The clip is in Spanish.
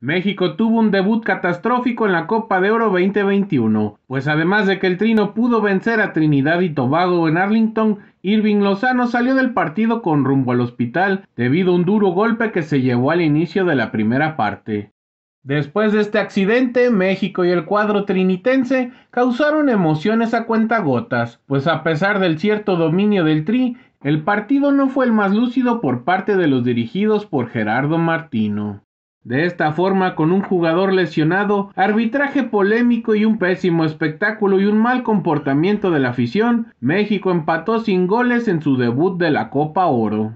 México tuvo un debut catastrófico en la Copa de Oro 2021, pues además de que el Trino pudo vencer a Trinidad y Tobago en Arlington, Irving Lozano salió del partido con rumbo al hospital debido a un duro golpe que se llevó al inicio de la primera parte. Después de este accidente, México y el cuadro trinitense causaron emociones a cuentagotas, pues a pesar del cierto dominio del Tri, el partido no fue el más lúcido por parte de los dirigidos por Gerardo Martino. De esta forma, con un jugador lesionado, arbitraje polémico y un pésimo espectáculo y un mal comportamiento de la afición, México empató sin goles en su debut de la Copa Oro.